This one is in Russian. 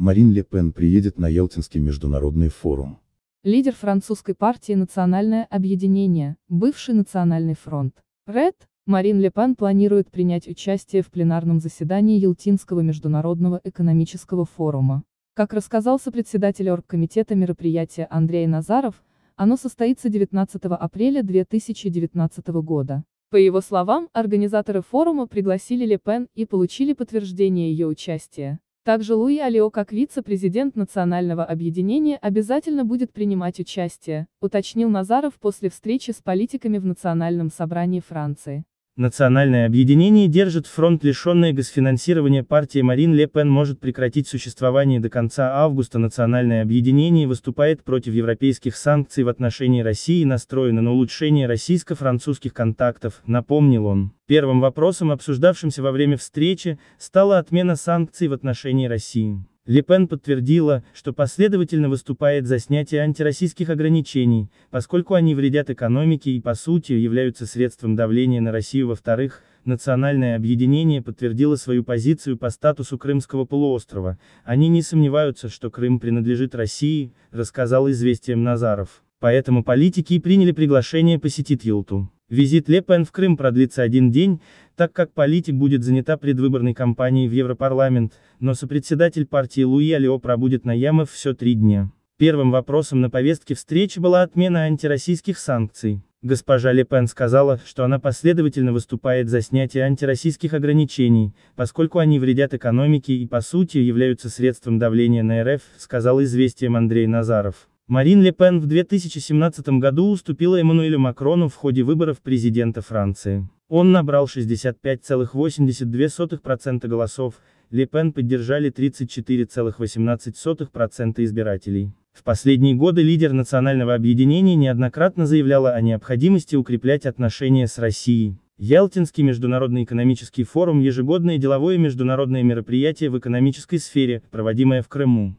Марин Ле Пен приедет на Ялтинский международный форум. Лидер французской партии «Национальное объединение», бывший Национальный фронт, РЭД, Марин Ле Пен планирует принять участие в пленарном заседании Ялтинского международного экономического форума. Как рассказал сопредседатель оргкомитета мероприятия Андрей Назаров, оно состоится 19 апреля 2019 года. По его словам, организаторы форума пригласили Ле Пен и получили подтверждение ее участия. Также Луи Алио как вице-президент Национального объединения обязательно будет принимать участие, уточнил Назаров после встречи с политиками в Национальном собрании Франции. Национальное объединение держит фронт лишенное госфинансирования партии Марин Ле Пен может прекратить существование до конца августа. Национальное объединение выступает против европейских санкций в отношении России и настроено на улучшение российско-французских контактов, напомнил он. Первым вопросом, обсуждавшимся во время встречи, стала отмена санкций в отношении России. Лепен подтвердила, что последовательно выступает за снятие антироссийских ограничений, поскольку они вредят экономике и по сути являются средством давления на Россию. Во-вторых, национальное объединение подтвердило свою позицию по статусу Крымского полуострова, они не сомневаются, что Крым принадлежит России, рассказал известиям Назаров. Поэтому политики и приняли приглашение посетить Елту. Визит Ле Пен в Крым продлится один день, так как политик будет занята предвыборной кампанией в Европарламент, но сопредседатель партии Луи Алио пробудет на Ямов все три дня. Первым вопросом на повестке встречи была отмена антироссийских санкций. Госпожа Ле Пен сказала, что она последовательно выступает за снятие антироссийских ограничений, поскольку они вредят экономике и по сути являются средством давления на РФ, сказал известием Андрей Назаров. Марин Ле Пен в 2017 году уступила Эммануэлю Макрону в ходе выборов президента Франции. Он набрал 65,82% голосов, Ле Пен поддержали 34,18% избирателей. В последние годы лидер национального объединения неоднократно заявляла о необходимости укреплять отношения с Россией. Ялтинский международный экономический форум – ежегодное деловое международное мероприятие в экономической сфере, проводимое в Крыму.